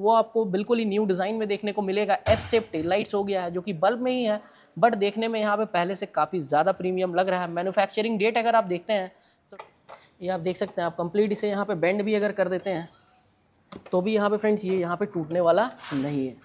वो आपको बिल्कुल ही न्यू डिज़ाइन में देखने को मिलेगा एच सेप टेल लाइट्स हो गया है जो कि बल्ब में ही है बट देखने में यहाँ पे पहले से काफ़ी ज़्यादा प्रीमियम लग रहा है मैन्युफैक्चरिंग डेट अगर आप देखते हैं तो ये आप देख सकते हैं आप कंप्लीट इसे यहाँ पे बेंड भी अगर कर देते हैं तो भी यहाँ पे फ्रेंड्स ये यहाँ पे टूटने वाला नहीं है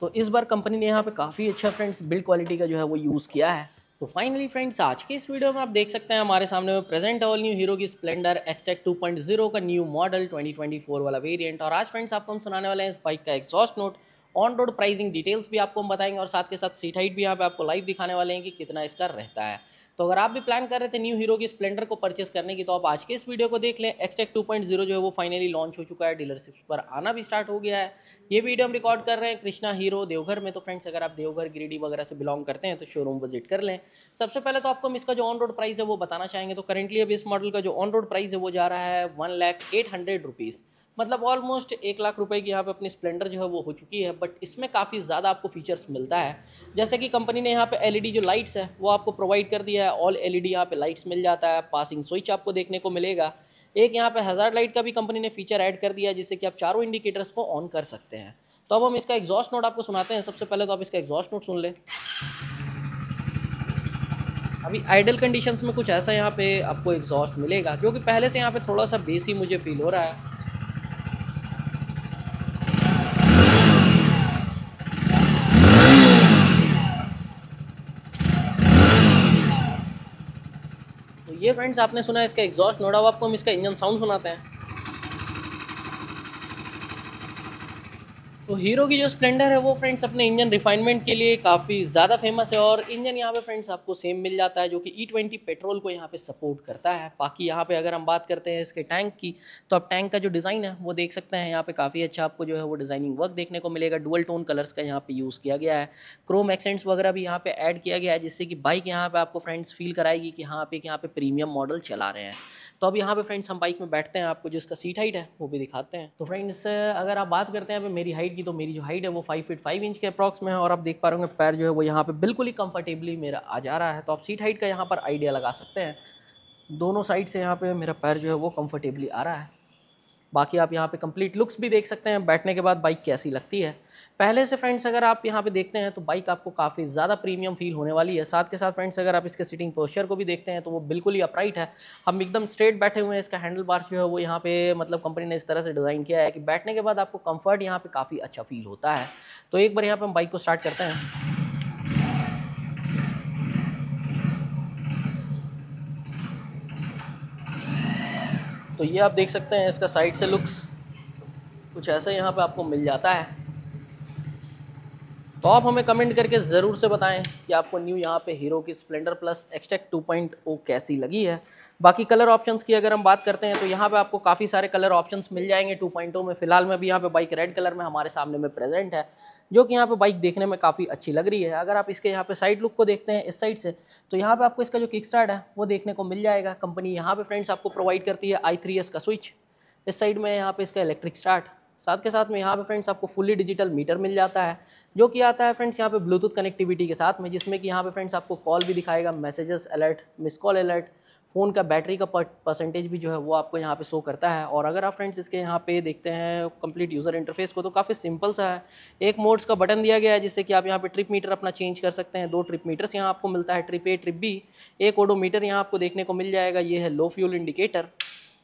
तो इस बार कंपनी ने यहाँ पे काफ़ी अच्छा फ्रेंड्स बिल्ड क्वालिटी का जो है वो यूज़ किया है तो फाइनली फ्रेंड्स आज के इस वीडियो में आप देख सकते हैं हमारे सामने में प्रेजेंट ऑल न्यू हीरो की स्प्लेंडर एक्सटेक 2.0 का न्यू मॉडल 2024 वाला वेरिएंट और आज फ्रेंड्स आपको हम सुनाने वाले हैं इस बाइक का exhaust note on road pricing details भी आपको हम बताएंगे और साथ के साथ सीट हाइट भी यहाँ पे आपको लाइव दिखाने वाले हैं कि कितना इसका रहता है तो अगर आप भी प्लान कर रहे थे न्यू हीरो की स्प्लेंडर को परचेस करने की तो आप आज के इस वीडियो को देख लें एक्सटेक जीरो जो है वो फाइनली लॉन्च हो चुका है डीलरशिप पर आना भी स्टार्ट हो गया है ये वीडियो हम रिकॉर्ड कर रहे हैं कृष्णा हीरो देवघर में तो फ्रेंड्स अगर आप देवघर गिरिडी वगैरह से बिलोंग करते हैं तो शोरूम विजिट कर लें सबसे पहले तो आपको हम इसका जो ऑन रोड प्राइस है वो बताना चाहेंगे तो करेंटली अब इस मॉडल का जो ऑन रोड प्राइस है वो जा रहा है वन एट हंड्रेड रुपीज़ मतलब ऑलमोस्ट एक लाख रुपये की यहाँ पर अपनी स्प्लेंडर जो है वो हो चुकी है बट इसमें काफ़ी ज़्यादा आपको फीचर्स मिलता है जैसे कि कंपनी ने यहाँ पर एल e जो लाइट्स है वो आपको प्रोवाइड कर दिया है है ऑल एलईडी ई यहाँ पे लाइट्स मिल जाता है पासिंग स्विच आपको देखने को मिलेगा एक यहाँ पे हज़ार लाइट का भी कंपनी ने फीचर ऐड कर दिया जिससे कि आप चारों इंडिकेटर्स को ऑन कर सकते हैं तो अब हम इसका एग्जॉस्ट नोट आपको सुनाते हैं सबसे पहले तो आप इसका एग्जॉस्ट नोट सुन लें अभी आइडल कंडीशंस में कुछ ऐसा यहाँ पे आपको एग्जॉस्ट मिलेगा क्योंकि पहले से यहाँ पे थोड़ा सा बेसी मुझे फील हो रहा है ये फ्रेंड्स आपने सुना इसका एग्जॉस्ट नोड़ा आपको हम इसका इंजन साउंड सुनाते हैं तो हीरो की जो स्प्लेंडर है वो फ्रेंड्स अपने इंजन रिफाइनमेंट के लिए काफ़ी ज़्यादा फेमस है और इंजन यहाँ पे फ्रेंड्स आपको सेम मिल जाता है जो कि ई ट्वेंटी पेट्रोल को यहाँ पे सपोर्ट करता है बाकी यहाँ पे अगर हम बात करते हैं इसके टैंक की तो आप टैंक का जो डिज़ाइन है वो देख सकते हैं यहाँ पे काफ़ी अच्छा आपको जो है वो डिज़ाइनिंग वर्क देखने को मिलेगा डुअल टोन कलर्स का यहाँ पर यूज़ किया गया है क्रोम एक्सेंट्स वगैरह भी यहाँ पर ऐड किया गया है जिससे कि बाइक यहाँ पर आपको फ्रेंड्स फील कराएगी कि हाँ आप एक यहाँ पर प्रीमियम मॉडल चला रहे हैं तो अब यहाँ पे फ्रेंड्स हम बाइक में बैठते हैं आपको जो इसका सीट हाइट है वो भी दिखाते हैं तो फ्रेंड्स अगर आप बात करते हैं मेरी हाइट की तो मेरी जो हाइट है वो फाइव फीट फाइव इंच के अप्रॉक्स में है और आप देख पा रहे होंगे पैर जो है वो यहाँ पर बिल्कुल ही कम्फर्टेबली मेरा आ जा रहा है तो आप सीट हाइट का यहाँ पर आइडिया लगा सकते हैं दोनों साइड से यहाँ पर मेरा पैर जो है वो कम्फर्टेबली आ रहा है बाकी आप यहाँ पे कंप्लीट लुक्स भी देख सकते हैं बैठने के बाद बाइक कैसी लगती है पहले से फ्रेंड्स अगर आप यहाँ पे देखते हैं तो बाइक आपको काफ़ी ज़्यादा प्रीमियम फील होने वाली है साथ के साथ फ्रेंड्स अगर आप इसके सिटिंग पोस्चर को भी देखते हैं तो वो बिल्कुल ही अपराइट है हम एकदम स्ट्रेट बैठे हुए हैं इसका हैंडल बार्स जो है वो यहाँ पे मतलब कंपनी ने इस तरह से डिज़ाइन किया है कि बैठने के बाद आपको कम्फर्ट यहाँ पर काफ़ी अच्छा फील होता है तो एक बार यहाँ पर हम बाइक को स्टार्ट करते हैं तो ये आप देख सकते हैं इसका साइड से लुक्स कुछ ऐसा यहाँ पे आपको मिल जाता है तो आप हमें कमेंट करके ज़रूर से बताएं कि आपको न्यू यहाँ पे हीरो की स्प्लेंडर प्लस एक्सटेक 2.0 कैसी लगी है बाकी कलर ऑप्शंस की अगर हम बात करते हैं तो यहाँ पे आपको काफ़ी सारे कलर ऑप्शंस मिल जाएंगे 2.0 में फ़िलहाल में भी यहाँ पे बाइक रेड कलर में हमारे सामने में प्रेजेंट है जो कि यहाँ पे बाइक देखने में काफ़ी अच्छी लग रही है अगर आप इसके यहाँ पे साइड लुक को देखते हैं इस साइड से तो यहाँ पर आपको इसका जो किक स्टार्ट है वो देखने को मिल जाएगा कंपनी यहाँ पर फ्रेंड्स आपको प्रोवाइड करती है आई का स्विच इस साइड में यहाँ पर इसका इलेक्ट्रिक स्टार्ट साथ के साथ में यहाँ पे फ्रेंड्स आपको फुली डिजिटल मीटर मिल जाता है जो कि आता है फ्रेंड्स यहाँ पे ब्लूटूथ कनेक्टिविटी के साथ में जिसमें कि यहाँ पे फ्रेंड्स आपको कॉल भी दिखाएगा messages alert miss call alert phone का बैटरी का परसेंटेज भी जो है वो आपको यहाँ पे शो करता है और अगर आप फ्रेंड्स इसके यहाँ पे देखते हैं कंप्लीट यूज़र इंटरफेस को तो काफ़ी सिंपल सा है एक मोड्स का बटन दिया गया है जिससे कि आप यहाँ पे ट्रिप मीटर अपना चेंज कर सकते हैं दो ट्रिप मीटर्स यहाँ आपको मिलता है ट्रिप ए ट्रिप बी एक ओडोमीटर यहाँ आपको देखने को मिल जाएगा ये है लो फ्यूल इंडिकेटर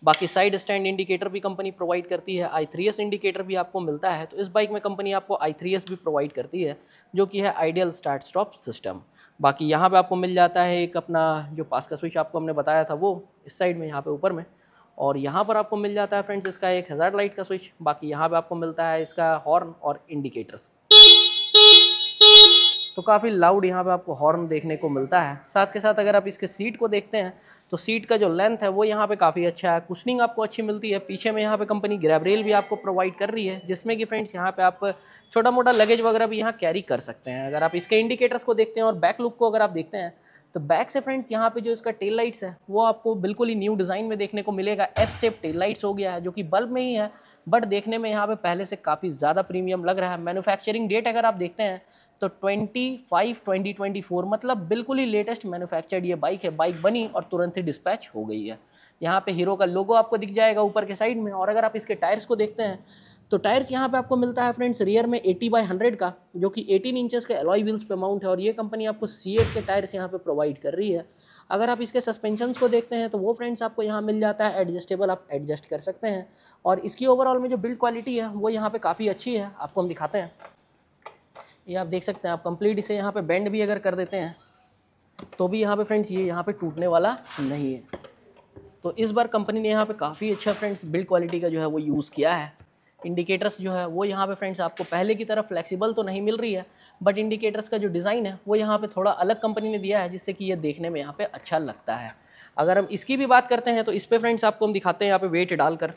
बाकी साइड स्टैंड इंडिकेटर भी कंपनी प्रोवाइड करती है आई थ्री एस इंडिकेटर भी आपको मिलता है तो इस बाइक में कंपनी आपको आई थ्री एस भी प्रोवाइड करती है जो कि है आइडियल स्टार्ट स्टॉप सिस्टम बाकी यहाँ पे आपको मिल जाता है एक अपना जो पास का स्विच आपको हमने बताया था वो इस साइड में यहाँ पे ऊपर में और यहाँ पर आपको मिल जाता है फ्रेंड्स इसका एक हज़ार लाइट का स्विच बाकी यहाँ पर आपको मिलता है इसका हॉर्न और इंडिकेटर्स तो काफ़ी लाउड यहाँ पे आपको हॉर्न देखने को मिलता है साथ के साथ अगर आप इसके सीट को देखते हैं तो सीट का जो लेंथ है वो यहाँ पे काफ़ी अच्छा है कुशनिंग आपको अच्छी मिलती है पीछे में यहाँ पे कंपनी ग्रैबरेल भी आपको प्रोवाइड कर रही है जिसमें कि फ्रेंड्स यहाँ पे आप छोटा मोटा लगेज वगैरह भी यहाँ कैरी कर सकते हैं अगर आप इसके इंडिकेटर्स को देखते हैं और बैक लुक को अगर आप देखते हैं तो बैक से फ्रेंड्स यहाँ पे जो इसका टेल लाइट्स है वो आपको बिल्कुल ही न्यू डिज़ाइन में देखने को मिलेगा एच सेप टेल लाइट्स हो गया है जो कि बल्ब में ही है बट देखने में यहाँ पे पहले से काफ़ी ज़्यादा प्रीमियम लग रहा है मैन्युफैक्चरिंग डेट अगर आप देखते हैं तो 25 2024 मतलब बिल्कुल ही लेटेस्ट मैन्युफैक्चर्ड ये बाइक है बाइक बनी और तुरंत ही डिस्पैच हो गई है यहाँ पे हीरो का लोगो आपको दिख जाएगा ऊपर के साइड में और अगर आप इसके टायर्स को देखते हैं तो टायर्स यहाँ पे आपको मिलता है फ्रेंड्स रियर में 80 बाई 100 का जो कि 18 इंचेस के एलॉय व्हील्स पे माउंट है और ये कंपनी आपको सी के टायर्स यहाँ पे प्रोवाइड कर रही है अगर आप इसके सस्पेंशन को देखते हैं तो वो फ्रेंड्स आपको यहाँ मिल जाता है एडजस्टेबल आप एडजस्ट कर सकते हैं और इसकी ओवरऑल में जो बिल्ड क्वालिटी है वो यहाँ पर काफ़ी अच्छी है आपको हम दिखाते हैं ये आप देख सकते हैं आप कंप्लीट इसे यहाँ पे बेंड भी अगर कर देते हैं तो भी यहाँ पे फ्रेंड्स ये यहाँ पे टूटने वाला नहीं है तो इस बार कंपनी ने यहाँ पे काफ़ी अच्छा फ्रेंड्स बिल्ड क्वालिटी का जो है वो यूज़ किया है इंडिकेटर्स जो है वो यहाँ पे फ्रेंड्स आपको पहले की तरह फ्लेक्सिबल तो नहीं मिल रही है बट इंडिकेटर्स का जो डिज़ाइन है वो यहाँ पे थोड़ा अलग कंपनी ने दिया है जिससे कि ये देखने में यहाँ पे अच्छा लगता है अगर हम इसकी भी बात करते हैं तो इस पर फ्रेंड्स आपको हम दिखाते हैं यहाँ पे वेट डालकर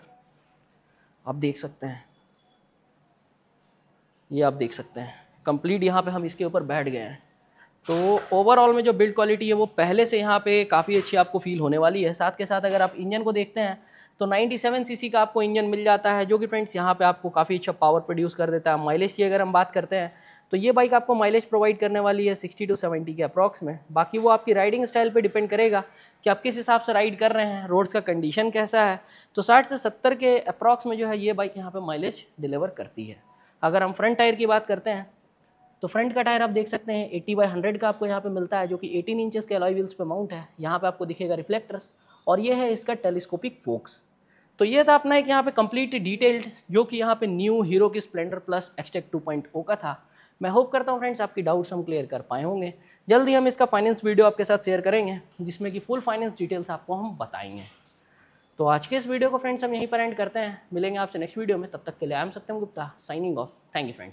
आप देख सकते हैं ये आप देख सकते हैं कंप्लीट यहाँ पे हम इसके ऊपर बैठ गए हैं तो ओवरऑल में जो बिल्ड क्वालिटी है वो पहले से यहाँ पे काफ़ी अच्छी आपको फील होने वाली है साथ के साथ अगर आप इंजन को देखते हैं तो 97 सीसी का आपको इंजन मिल जाता है जो कि फ्रेंड्स यहाँ पे आपको काफ़ी अच्छा पावर प्रोड्यूस कर देता है माइलेज की अगर हम बात करते हैं तो ये बाइक आपको माइलेज प्रोवाइड करने वाली है 60 टू 70 के अप्रॉक्स में बाकी वो आपकी राइडिंग स्टाइल पे डिपेंड करेगा कि आप किस हिसाब से राइड कर रहे हैं रोड्स का कंडीशन कैसा है तो 60 से 70 के अप्रॉक्स में जो है ये बाइक यहाँ पर माइलेज डिलीवर करती है अगर हम फ्रंट टायर की बात करते हैं तो फ्रंट का टायर आप देख सकते हैं एट्टी बाई हंड्रेड का आपको यहाँ पे मिलता है जो कि एटीन इंचेस के अलॉय व्हील्स पे माउंट है यहाँ पे आपको दिखेगा रिफ्लेक्टर्स और ये है इसका टेलीस्कोपिक फोक्स तो ये था अपना एक यहाँ पे कंप्लीट डिटेल्ड जो कि यहाँ पे न्यू हीरो की स्प्लेंडर प्लस एक्सटेक टू का था मैं होप करता हूँ फ्रेंड्स आपकी डाउट्स हम क्लियर कर पाए होंगे जल्दी हम इसका फाइनेंस वीडियो आपके साथ शेयर करेंगे जिसमें कि फुल फाइनेंस डिटेल्स आपको हम बताएंगे तो आज के इस वीडियो को फ्रेंड्स हम यहीं पर एंड करते हैं मिलेंगे आपसे नेक्स्ट वीडियो में तब तक के लिए I am Satyam Gupta signing off thank you friends